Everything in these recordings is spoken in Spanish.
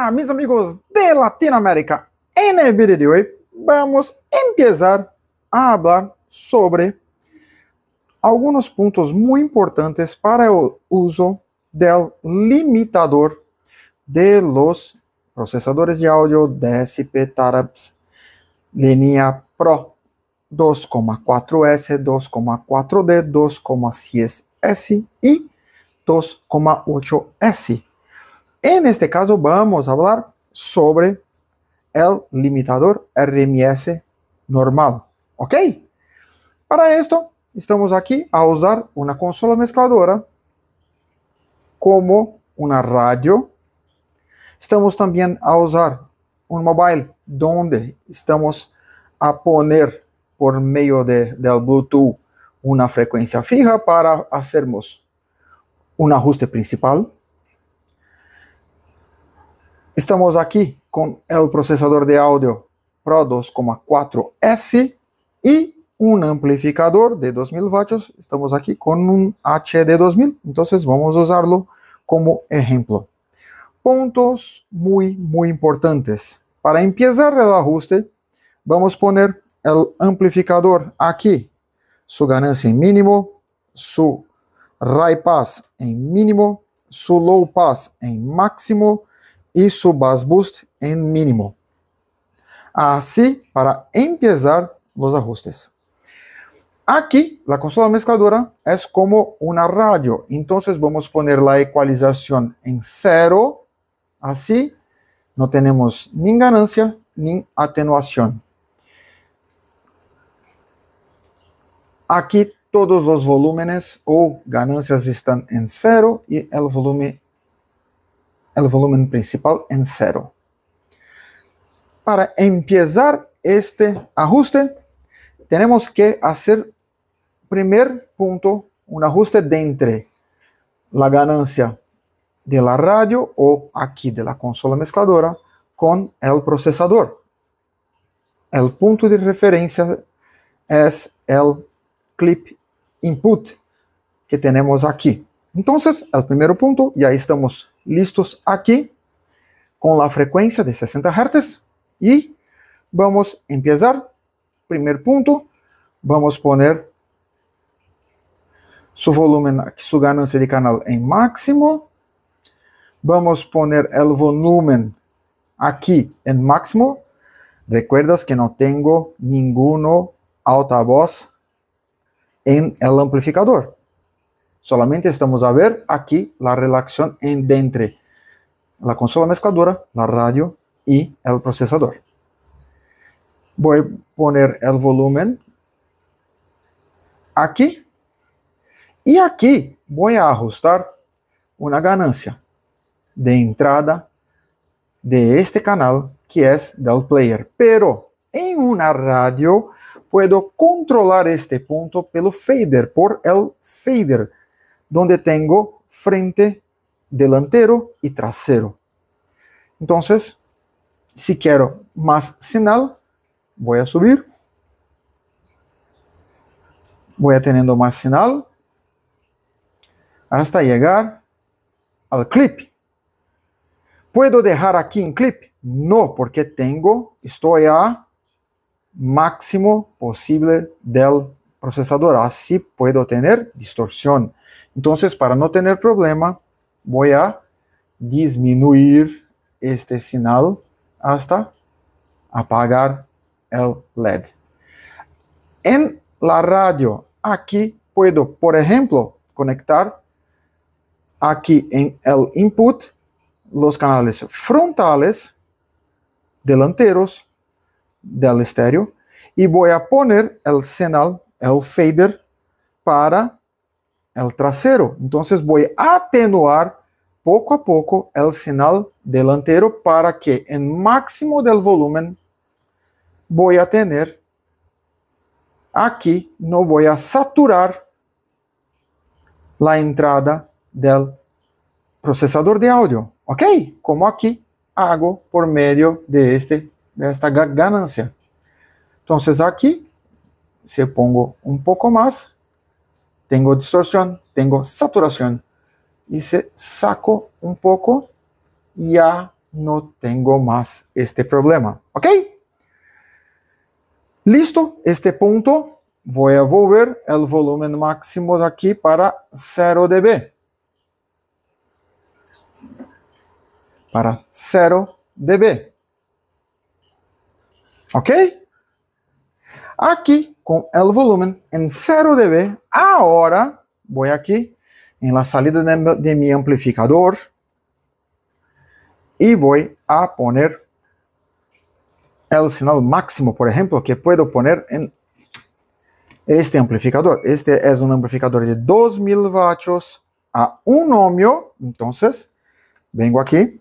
Olá, amigos de Latinoamérica. En vídeo de hoje vamos começar a falar sobre alguns pontos muito importantes para o uso do limitador de los processadores de áudio DSP TARAPS linha Pro 2,4S, 2,4D, 2,6S e 2,8S. En este caso vamos a hablar sobre el limitador RMS normal, ¿ok? Para esto estamos aquí a usar una consola mezcladora como una radio. Estamos también a usar un mobile donde estamos a poner por medio del Bluetooth una frecuencia fija para hacernos un ajuste principal Estamos aqui com o processador de áudio Pro 2,4S e um amplificador de 2000 watts. Estamos aqui com um HD 2000, então vamos usá-lo como exemplo. Pontos muito, muito importantes. Para empezar o ajuste, vamos poner o amplificador aqui, sua ganância em mínimo, sua high pass em mínimo, sua low pass em máximo, e su boost em mínimo. assim para empezar os ajustes. Aqui, a consola mezcladora é como uma radio, então vamos a poner a equalização em zero. Assim, não temos nem ganância, nem atenuação. Aqui, todos os volúmenes ou ganancias estão em zero e o volume el volumen principal en cero. Para empezar este ajuste, tenemos que hacer primer punto un ajuste de entre la ganancia de la radio o aquí de la consola mezcladora con el procesador. El punto de referencia es el clip input que tenemos aquí. Entonces, el primer punto, ya estamos listos aquí con la frecuencia de 60 Hz y vamos a empezar. Primer punto, vamos a poner su volumen, su ganancia de canal en máximo. Vamos a poner el volumen aquí en máximo. Recuerdas que no tengo ninguno altavoz en el amplificador. Solamente estamos a ver aquí la relación entre la consola mezcladora, la radio y el procesador. Voy a poner el volumen aquí y aquí voy a ajustar una ganancia de entrada de este canal que es del player. Pero en una radio puedo controlar este punto por el fader donde tengo frente, delantero y trasero. Entonces, si quiero más señal, voy a subir. Voy a teniendo más señal hasta llegar al clip. ¿Puedo dejar aquí en clip? No, porque tengo, estoy a máximo posible del procesador. Así puedo tener distorsión. Entonces, para no tener problema, voy a disminuir este señal hasta apagar el LED. En la radio, aquí puedo, por ejemplo, conectar aquí en el input los canales frontales, delanteros del estéreo y voy a poner el señal el é fader para o trasero. Então, vou atenuar pouco a pouco o sinal delantero para que em máximo del volume, vou a aqui não vou saturar a entrada do processador de áudio, ok? Como aqui hago por meio de este desta ganância. Então, aqui si pongo un poco más, tengo distorsión, tengo saturación. Y si saco un poco, ya no tengo más este problema. ¿Ok? Listo, este punto. Voy a volver el volumen máximo aqui aquí para 0 dB. Para 0 dB. Ok? Aqui con el volumen en 0 dB, ahora voy aquí en la salida de, mi amplificador y voy a poner el sinal máximo, por ejemplo que puedo poner en este amplificador. Este es un amplificador de 2000 vatios a un ohmio, entonces vengo aquí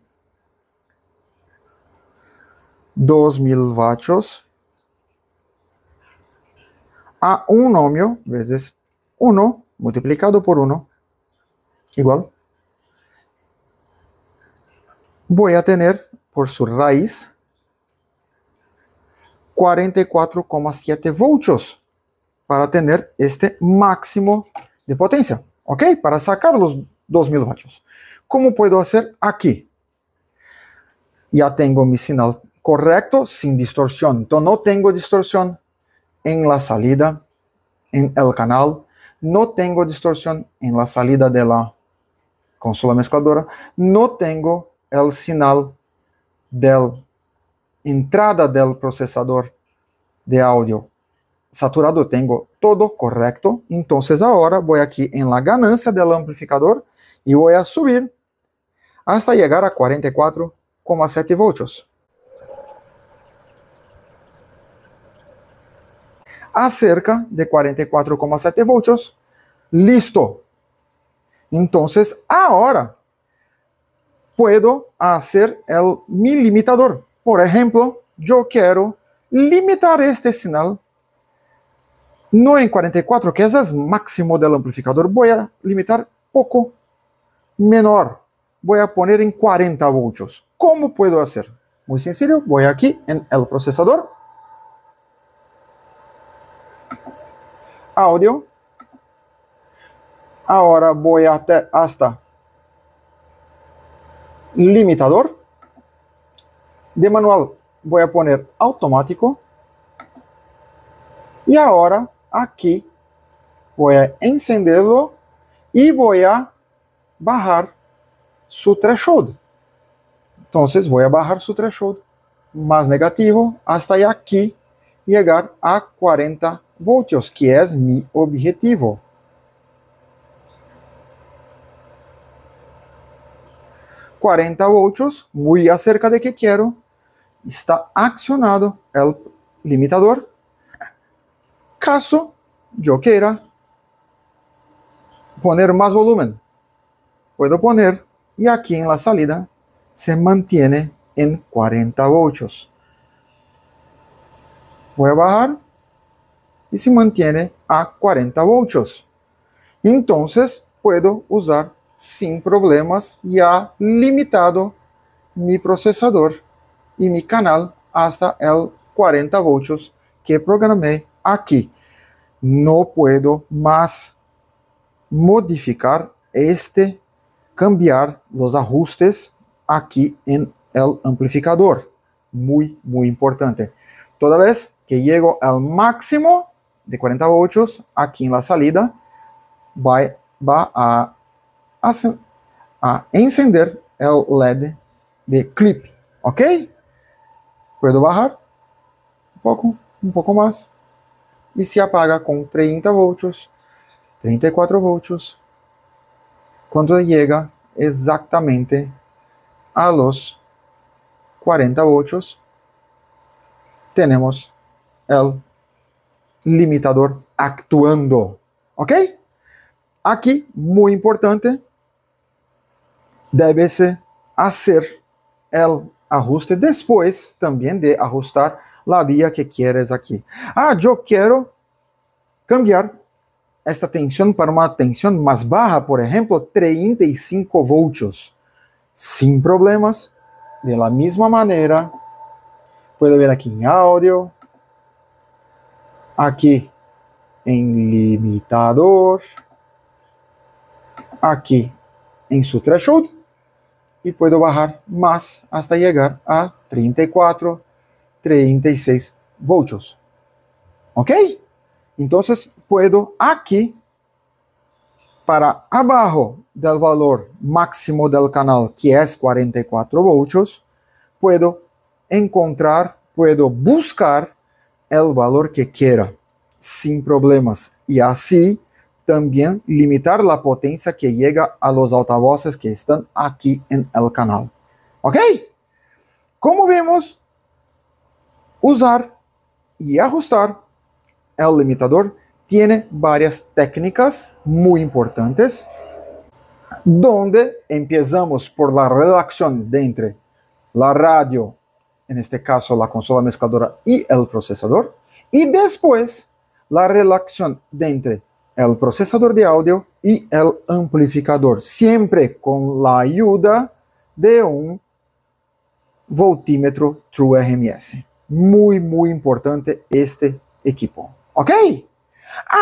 2000 vatios a un ohmio veces 1 multiplicado por 1 igual voy a tener por su raíz 44,7 voltios para tener este máximo de potencia, ¿ok? Para sacar los 2000 vatios. ¿Cómo puedo hacer aquí? Ya tengo mi sinal correcto sin distorsión. Entonces no tengo distorsión, en la salida, en el canal. No tengo distorsión en la salida de la consola mezcladora. No tengo el sinal del entrada del procesador de audio saturado. Tengo todo correcto. Entonces ahora voy aquí en la ganancia del amplificador y voy a subir hasta llegar a 44,7 voltios. a cerca de 44,7 voltios. Listo. Entonces, ahora puedo hacer el, mi limitador. Por ejemplo, yo quiero limitar este señal no en 44, que es el máximo del amplificador. Voy a limitar poco menor. Voy a poner en 40 voltios. ¿Cómo puedo hacer? Muy sencillo, voy aquí en el procesador audio. Ahora voy hasta, hasta limitador. De manual voy a poner automático. Y ahora aquí voy a encenderlo y voy a bajar su threshold. Entonces voy a bajar su threshold más negativo hasta aquí llegar a 40 voltios, que es mi objetivo. 40 voltios, muy acerca de que quiero, está accionado el limitador. Caso yo quiera poner más volumen, puedo poner y aquí en la salida se mantiene en 40 voltios. Voy a bajar y se mantiene a 40 voltios. Entonces puedo usar sin problemas ya limitado mi procesador y mi canal hasta el 40 voltios que programé aquí. No puedo más modificar este, cambiar los ajustes aquí en el amplificador. Muy, muy importante. Toda vez que llego al máximo, de 40 voltios Aquí en la salida. Va a, encender el LED de clip, ok? Puedo bajar Un poco. Un poco más. Y se apaga con 30 voltios, 34 voltios, Cuando llega exactamente a los 40 voltios, tenemos el limitador actuando. ¿Ok? Aqui, muito importante, deve ser fazer el ajuste depois, também de ajustar a vía que quieres aqui. Ah, eu quero cambiar esta tensão para uma tensão mais baixa, por exemplo, 35 volts, sem problemas, de la misma maneira, pode ver aqui em audio, aquí en limitador, aquí en su threshold y puedo bajar más hasta llegar a 34, 36 voltios. ¿Ok? Entonces puedo aquí para abajo del valor máximo del canal que es 44 voltios, puedo encontrar, puedo buscar el valor que quiera, sin problemas, y así también limitar la potencia que llega a los altavoces que están aquí en el canal. ¿Ok? Como vemos, usar y ajustar el limitador tiene varias técnicas muy importantes, donde empezamos por la redacción de entre la radio en este caso la consola mezcladora y el procesador, y después la relación entre el procesador de audio y el amplificador, siempre con la ayuda de un voltímetro True RMS. Muy, muy importante este equipo. ¿Ok?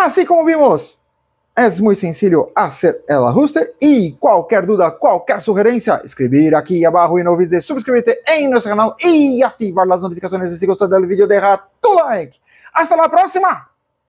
Así como vimos es muy sencillo hacer el ajuste y cualquier duda, cualquier sugerencia, escribir aquí abajo y no olvides de suscribirte en nuestro canal y activar las notificaciones si gustó del vídeo, deja tu like. Hasta la próxima!